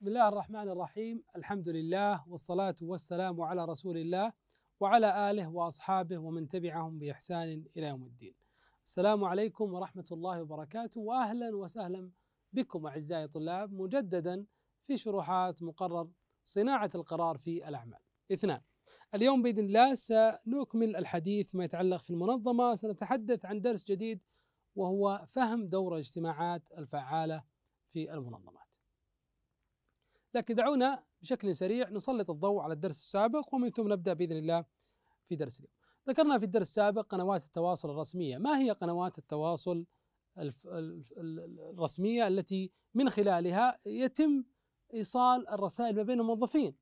بسم الله الرحمن الرحيم الحمد لله والصلاة والسلام على رسول الله وعلى آله وأصحابه ومن تبعهم بإحسان إلى يوم الدين السلام عليكم ورحمة الله وبركاته وأهلا وسهلا بكم أعزائي الطلاب مجددا في شروحات مقرر صناعة القرار في الأعمال اثنان اليوم بإذن الله سنكمل الحديث ما يتعلق في المنظمة سنتحدث عن درس جديد وهو فهم دور الاجتماعات الفعالة في المنظمات لكن دعونا بشكل سريع نسلط الضوء على الدرس السابق ومن ثم نبدأ بإذن الله في درس اليوم ذكرنا في الدرس السابق قنوات التواصل الرسمية ما هي قنوات التواصل الرسمية التي من خلالها يتم إيصال الرسائل ما بين الموظفين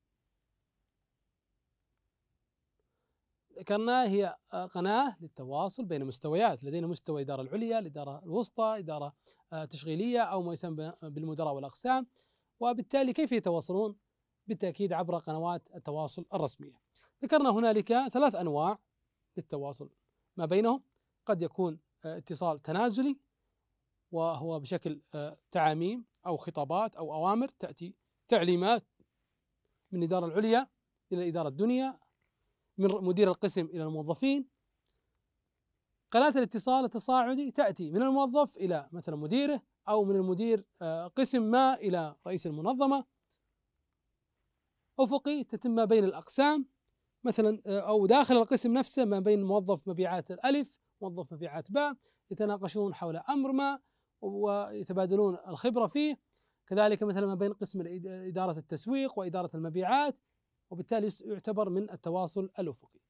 ذكرنا هي قناة للتواصل بين مستويات لدينا مستوى إدارة العليا الإدارة الوسطى إدارة آه، تشغيلية أو ما يسمى بالمدراء والأقسام وبالتالي كيف يتواصلون؟ بالتأكيد عبر قنوات التواصل الرسمية ذكرنا هنالك ثلاث أنواع للتواصل ما بينهم قد يكون آه، اتصال تنازلي وهو بشكل آه، تعاميم أو خطابات أو أوامر تأتي تعليمات من الإدارة العليا إلى الإدارة الدنيا من مدير القسم إلى الموظفين قناة الاتصال التصاعدي تأتي من الموظف إلى مثلا مديره أو من المدير آه، قسم ما إلى رئيس المنظمة أفقي تتم ما بين الأقسام مثلا آه، أو داخل القسم نفسه ما بين موظف مبيعات الألف موظف مبيعات باء يتناقشون حول أمر ما ويتبادلون الخبرة فيه كذلك مثلا ما بين قسم إدارة التسويق وإدارة المبيعات وبالتالي يعتبر من التواصل الأفقي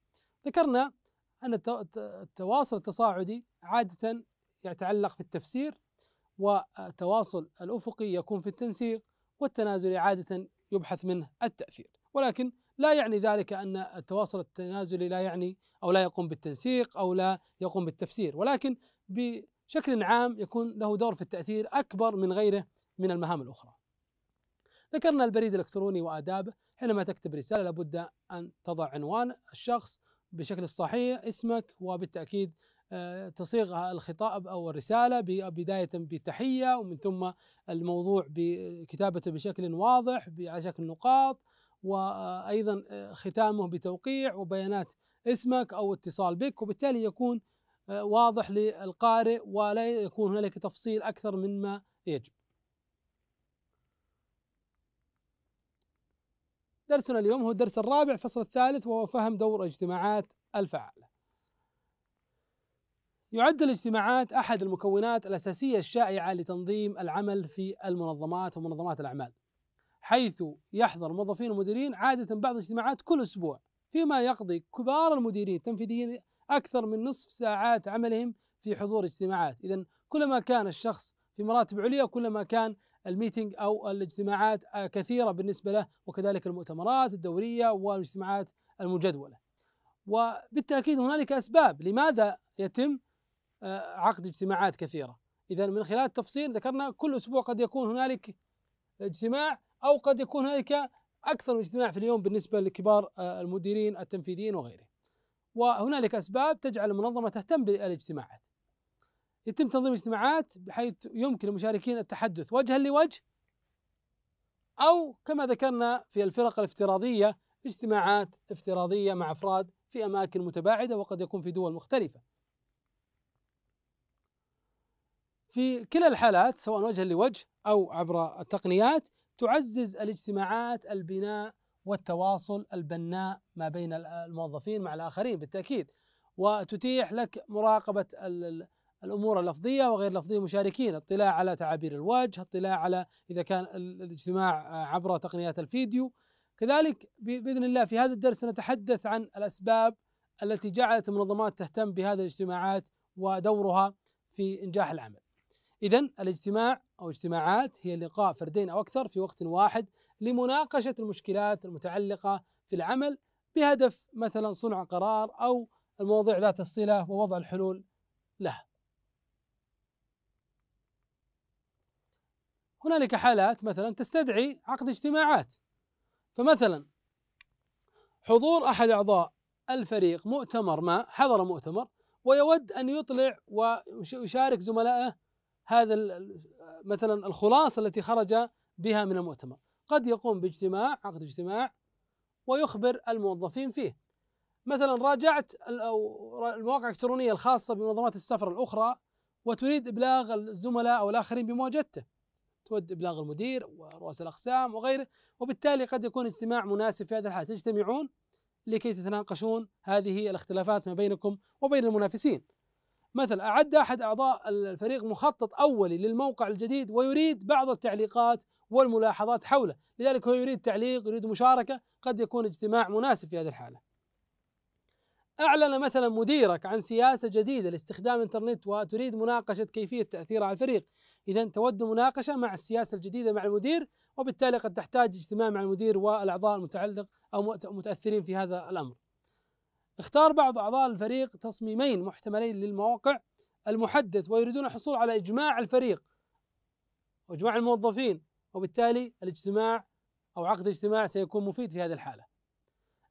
ذكرنا أن التواصل التصاعدي عادة يتعلق في التفسير والتواصل الأفقي يكون في التنسيق والتنازل عادة يبحث منه التأثير ولكن لا يعني ذلك أن التواصل التنازلي لا يعني أو لا يقوم بالتنسيق أو لا يقوم بالتفسير ولكن بشكل عام يكون له دور في التأثير أكبر من غيره من المهام الأخرى ذكرنا البريد الإلكتروني وآدابه حينما تكتب رسالة لابد أن تضع عنوان الشخص بشكل صحيح اسمك وبالتأكيد آه، تصيغ الخطاب او الرساله بدايه بتحيه ومن ثم الموضوع بكتابته بشكل واضح على شكل نقاط وايضا آه، ختامه بتوقيع وبيانات اسمك او اتصال بك وبالتالي يكون آه، واضح للقارئ ولا يكون هنالك تفصيل اكثر مما يجب. درسنا اليوم هو الدرس الرابع الفصل الثالث وهو فهم دور الاجتماعات الفعاله. يعد الاجتماعات احد المكونات الاساسيه الشائعه لتنظيم العمل في المنظمات ومنظمات الاعمال حيث يحضر موظفين ومديرين عاده بعض الاجتماعات كل اسبوع فيما يقضي كبار المديرين التنفيذيين اكثر من نصف ساعات عملهم في حضور اجتماعات اذا كلما كان الشخص في مراتب عليا كلما كان الميتنج او الاجتماعات كثيره بالنسبه له وكذلك المؤتمرات الدوريه والاجتماعات المجدوله وبالتاكيد هنالك اسباب لماذا يتم آه، عقد اجتماعات كثيره اذا من خلال التفصيل ذكرنا كل اسبوع قد يكون هنالك اجتماع او قد يكون هنالك اكثر من اجتماع في اليوم بالنسبه لكبار آه، المديرين التنفيذيين وغيره وهنالك اسباب تجعل المنظمه تهتم بالاجتماعات يتم تنظيم اجتماعات بحيث يمكن للمشاركين التحدث وجها لوجه أو كما ذكرنا في الفرق الافتراضية اجتماعات افتراضية مع أفراد في أماكن متباعدة وقد يكون في دول مختلفة في كلا الحالات سواء وجها لوجه أو عبر التقنيات تعزز الاجتماعات البناء والتواصل البناء ما بين الموظفين مع الآخرين بالتأكيد وتتيح لك مراقبة الأمور اللفظية وغير لفظية مشاركين اطلاع على تعابير الوجه اطلاع على إذا كان الاجتماع آه، عبر تقنيات الفيديو كذلك باذن الله في هذا الدرس سنتحدث عن الاسباب التي جعلت المنظمات تهتم بهذه الاجتماعات ودورها في انجاح العمل. إذا الاجتماع أو اجتماعات هي لقاء فردين أو أكثر في وقت واحد لمناقشة المشكلات المتعلقة في العمل بهدف مثلا صنع قرار أو المواضيع ذات الصلة ووضع الحلول لها. هنالك حالات مثلا تستدعي عقد اجتماعات فمثلا حضور أحد أعضاء الفريق مؤتمر ما حضر مؤتمر ويود أن يطلع ويشارك زملائه هذا مثلا الخلاصه التي خرج بها من المؤتمر قد يقوم باجتماع عقد اجتماع ويخبر الموظفين فيه مثلا راجعت المواقع الالكترونيه الخاصه بمنظمات السفر الاخرى وتريد ابلاغ الزملاء او الاخرين بمواجهته تود ابلاغ المدير ورؤساء الاقسام وغيره وبالتالي قد يكون اجتماع مناسب في هذه الحاله تجتمعون لكي تتناقشون هذه الاختلافات ما بينكم وبين المنافسين مثلا أعد أحد أعضاء الفريق مخطط أولي للموقع الجديد ويريد بعض التعليقات والملاحظات حوله لذلك هو يريد تعليق يريد مشاركة قد يكون اجتماع مناسب في هذه الحالة أعلن مثلا مديرك عن سياسة جديدة لاستخدام الإنترنت وتريد مناقشة كيفية تأثيرها على الفريق إذا تود مناقشة مع السياسة الجديدة مع المدير وبالتالي قد تحتاج اجتماع مع المدير والأعضاء المتعلق أو متأثرين في هذا الأمر اختار بعض أعضاء الفريق تصميمين محتملين للمواقع المحدث ويريدون الحصول على إجماع الفريق وإجماع الموظفين وبالتالي الاجتماع أو عقد اجتماع سيكون مفيد في هذه الحالة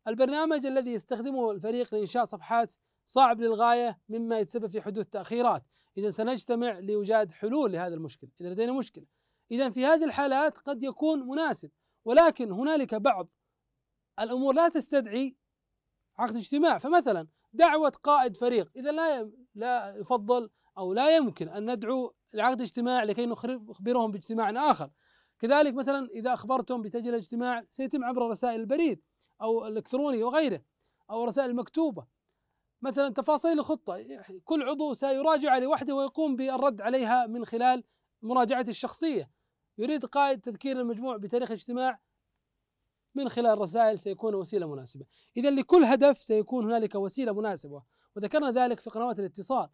البرنامج الذي يستخدمه الفريق لإنشاء صفحات صعب للغاية مما يتسبب في حدوث تأخيرات إذا سنجتمع لإيجاد حلول لهذا المشكل إذا لدينا مشكلة إذا في هذه الحالات قد يكون مناسب ولكن هنالك بعض الأمور لا تستدعي عقد اجتماع فمثلا دعوة قائد فريق إذا لا لا يفضل أو لا يمكن أن ندعو لعقد اجتماع لكي نخبرهم باجتماع آخر كذلك مثلا إذا أخبرتهم بتسجيل اجتماع سيتم عبر رسائل البريد أو الإلكتروني وغيره أو رسائل مكتوبة مثلا تفاصيل الخطة كل عضو سيراجع لوحده ويقوم بالرد عليها من خلال مراجعته الشخصية يريد قائد تذكير المجموع بتاريخ الاجتماع من خلال رسائل سيكون وسيلة مناسبة إذا لكل هدف سيكون هنالك وسيلة مناسبة وذكرنا ذلك في قنوات الاتصال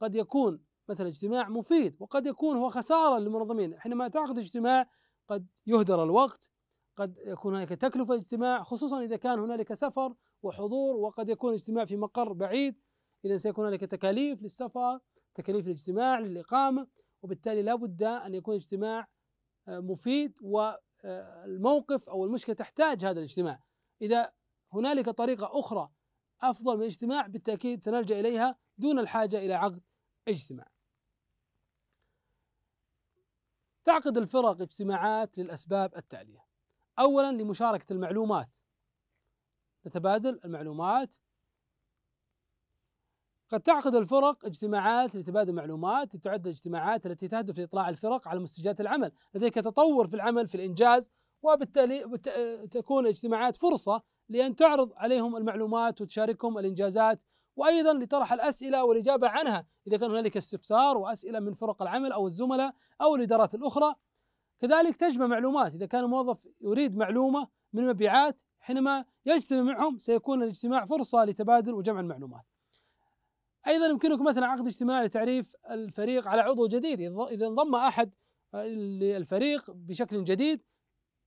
قد يكون مثلا اجتماع مفيد وقد يكون هو خسارة للمنظمين حينما تعقد اجتماع قد يهدر الوقت قد يكون هناك تكلفة اجتماع خصوصا إذا كان هنالك سفر وحضور وقد يكون اجتماع في مقر بعيد إذا سيكون هنالك تكاليف للسفر تكاليف الاجتماع للإقامة وبالتالي لا بد أن يكون اجتماع آه، مفيد و آه، الموقف او المشكله تحتاج هذا الاجتماع اذا هنالك طريقه اخرى افضل من الاجتماع بالتاكيد سنلجا اليها دون الحاجه الى عقد اجتماع تعقد الفرق اجتماعات للاسباب التاليه اولا لمشاركه المعلومات نتبادل المعلومات قد تعقد الفرق اجتماعات لتبادل معلومات تعد الاجتماعات التي تهدف لاطلاع الفرق على مستجدات العمل لديك تطور في العمل في الانجاز وبالتالي تكون الاجتماعات فرصه لان تعرض عليهم المعلومات وتشاركهم الانجازات وايضا لطرح الاسئله والاجابه عنها اذا كان هنالك استفسار واسئله من فرق العمل او الزملاء او الادارات الاخرى كذلك تجمع معلومات اذا كان الموظف يريد معلومه من مبيعات حينما يجتمع معهم سيكون الاجتماع فرصه لتبادل وجمع المعلومات ايضا يمكنك مثلا عقد اجتماع لتعريف الفريق على عضو جديد اذا انضم احد للفريق بشكل جديد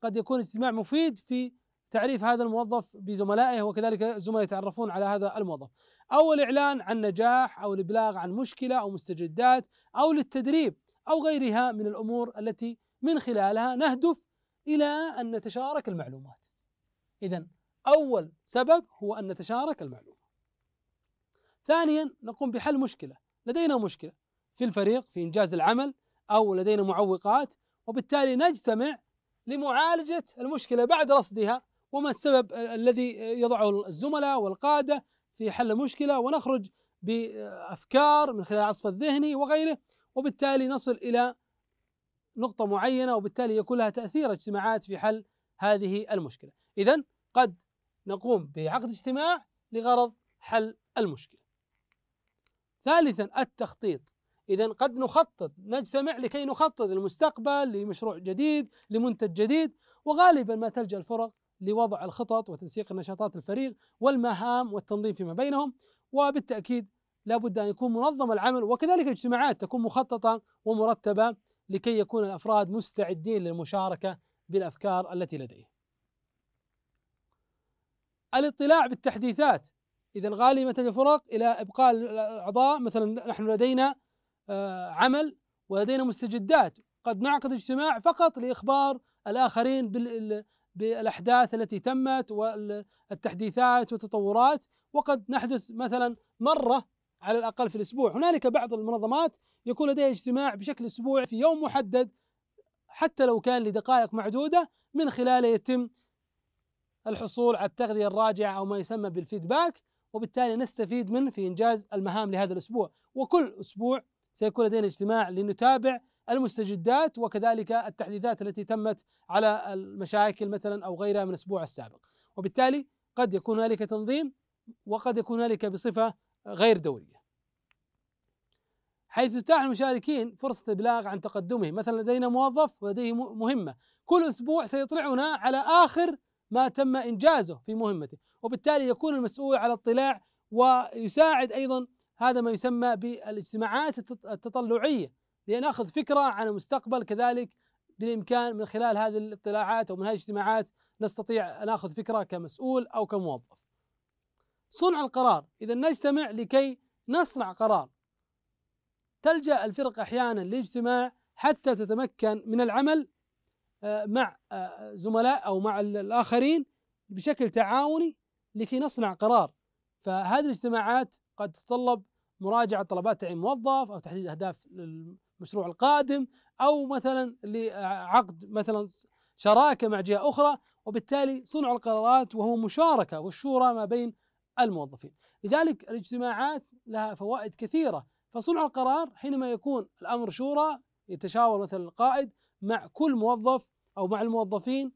قد يكون اجتماع مفيد في تعريف هذا الموظف بزملائه وكذلك الزملاء يتعرفون على هذا الموظف او الاعلان عن نجاح او الابلاغ عن مشكله او مستجدات او للتدريب او غيرها من الامور التي من خلالها نهدف الى ان نتشارك المعلومات اذا اول سبب هو ان نتشارك المعلومات ثانيا نقوم بحل مشكله لدينا مشكله في الفريق في انجاز العمل او لدينا معوقات وبالتالي نجتمع لمعالجه المشكله بعد رصدها وما السبب الذي يضعه الزملاء والقاده في حل المشكله ونخرج بافكار من خلال العصف الذهني وغيره وبالتالي نصل الى نقطه معينه وبالتالي يكون لها تاثير اجتماعات في حل هذه المشكله، اذا قد نقوم بعقد اجتماع لغرض حل المشكله. ثالثا التخطيط إذا قد نخطط نجتمع لكي نخطط للمستقبل لمشروع جديد لمنتج جديد وغالبا ما تلجأ الفرق لوضع الخطط وتنسيق النشاطات الفريق والمهام والتنظيم فيما بينهم وبالتأكيد لابد أن يكون منظم العمل وكذلك الاجتماعات تكون مخططة ومرتبة لكي يكون الأفراد مستعدين للمشاركة بالأفكار التي لديهم الاطلاع بالتحديثات إذا غالبا نتج الفرق إلى إبقاء الأعضاء مثلا نحن لدينا آه، عمل ولدينا مستجدات قد نعقد اجتماع فقط لإخبار الآخرين بالأحداث التي تمت والتحديثات والتطورات وقد نحدث مثلا مرة على الأقل في الأسبوع هنالك بعض المنظمات يكون لديها اجتماع بشكل أسبوعي في يوم محدد حتى لو كان لدقائق معدودة من خلاله يتم الحصول على التغذية الراجعة أو ما يسمى بالفيدباك وبالتالي نستفيد منه في إنجاز المهام لهذا الأسبوع وكل أسبوع سيكون لدينا اجتماع لنتابع المستجدات وكذلك التحديثات التي تمت على المشاكل مثلا أو غيرها من الأسبوع السابق وبالتالي قد يكون هنالك تنظيم وقد يكون هنالك بصفة غير دورية حيث تتاح المشاركين فرصة إبلاغ عن تقدمه مثلا لدينا موظف ولديه مهمة كل أسبوع سيطلعنا على آخر ما تم إنجازه في مهمته وبالتالي يكون المسؤول على اطلاع ويساعد أيضا هذا ما يسمى بالاجتماعات التطلعية لنأخذ فكرة عن المستقبل كذلك بالإمكان من خلال هذه الاطلاعات ومن هذه الاجتماعات نستطيع ناخذ فكره كمسؤول او كموظف. صنع القرار، اذا نجتمع لكي نصنع قرار. تلجا الفرق احيانا لاجتماع حتى تتمكن من العمل مع آه، زملاء او مع الاخرين بشكل تعاوني لكي نصنع قرار فهذه الاجتماعات قد تتطلب مراجعه طلبات تعيين موظف او تحديد اهداف المشروع القادم او مثلا لعقد مثلا شراكه مع جهه اخرى وبالتالي صنع القرارات وهو مشاركه والشورى ما بين الموظفين لذلك الاجتماعات لها فوائد كثيره فصنع القرار حينما يكون الامر شورى يتشاور مثلا القائد مع كل موظف او مع الموظفين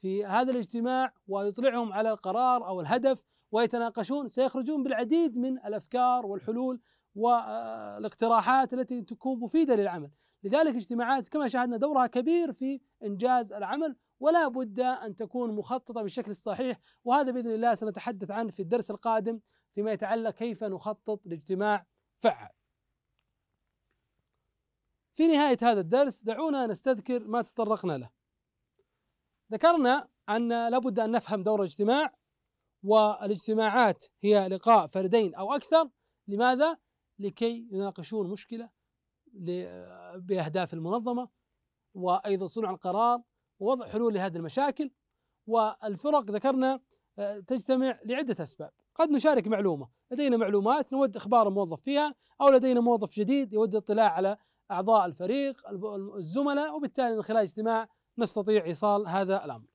في هذا الاجتماع ويطلعهم على القرار او الهدف ويتناقشون سيخرجون بالعديد من الافكار والحلول والاقتراحات التي تكون مفيده للعمل، لذلك اجتماعات كما شاهدنا دورها كبير في انجاز العمل ولا بد ان تكون مخططه بالشكل الصحيح وهذا باذن الله سنتحدث عنه في الدرس القادم فيما يتعلق كيف نخطط لاجتماع فعال. في نهاية هذا الدرس دعونا نستذكر ما تطرقنا له ذكرنا أن لابد أن نفهم دور الاجتماع والاجتماعات هي لقاء فردين أو أكثر لماذا؟ لكي يناقشون مشكلة بأهداف المنظمة وأيضا صنع القرار ووضع حلول لهذه المشاكل والفرق ذكرنا آه، تجتمع لعدة أسباب قد نشارك معلومة لدينا معلومات نود إخبار الموظف فيها أو لدينا موظف جديد يود الاطلاع على أعضاء الفريق الزملاء وبالتالي من خلال اجتماع نستطيع إيصال هذا الأمر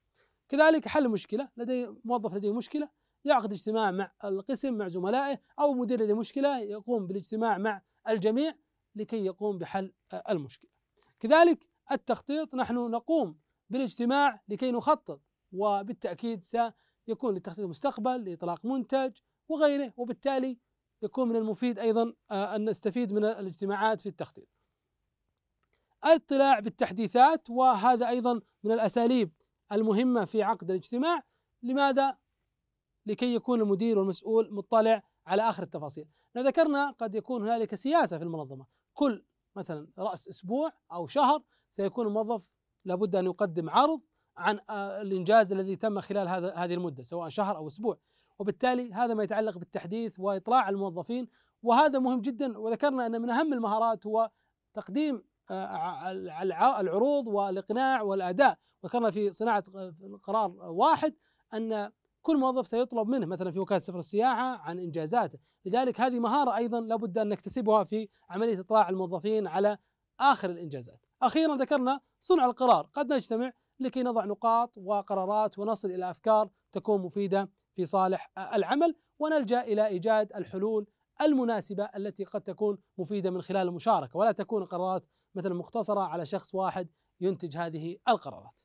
كذلك حل مشكلة لدي موظف لديه مشكلة يعقد اجتماع مع القسم مع زملائه أو مدير لديه مشكلة يقوم بالاجتماع مع الجميع لكي يقوم بحل المشكلة كذلك التخطيط نحن نقوم بالاجتماع لكي نخطط وبالتأكيد سيكون للتخطيط مستقبل لإطلاق منتج وغيره وبالتالي يكون من المفيد أيضا آه، أن نستفيد من الاجتماعات في التخطيط الاطلاع بالتحديثات وهذا ايضا من الاساليب المهمه في عقد الاجتماع لماذا؟ لكي يكون المدير والمسؤول مطلع على اخر التفاصيل. احنا ذكرنا قد يكون هنالك سياسه في المنظمه، كل مثلا راس اسبوع او شهر سيكون الموظف لابد ان يقدم عرض عن آه، الانجاز الذي تم خلال هذا هذه المده سواء شهر او اسبوع، وبالتالي هذا ما يتعلق بالتحديث واطلاع الموظفين وهذا مهم جدا وذكرنا ان من اهم المهارات هو تقديم آه، العروض والاقناع والاداء ذكرنا في صناعه آه، قرار واحد ان كل موظف سيطلب منه مثلا في وكاله سفر السياحه عن انجازاته، لذلك هذه مهاره ايضا لابد ان نكتسبها في عمليه اطلاع الموظفين على اخر الانجازات. اخيرا ذكرنا صنع القرار، قد نجتمع لكي نضع نقاط وقرارات ونصل الى افكار تكون مفيده في صالح آه، العمل ونلجا الى ايجاد الحلول المناسبه التي قد تكون مفيده من خلال المشاركه ولا تكون قرارات مثلا مختصرة على شخص واحد ينتج هذه القرارات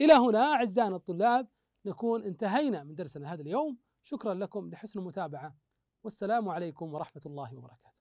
إلى هنا أعزائنا الطلاب نكون انتهينا من درسنا هذا اليوم شكرا لكم لحسن المتابعة والسلام عليكم ورحمة الله وبركاته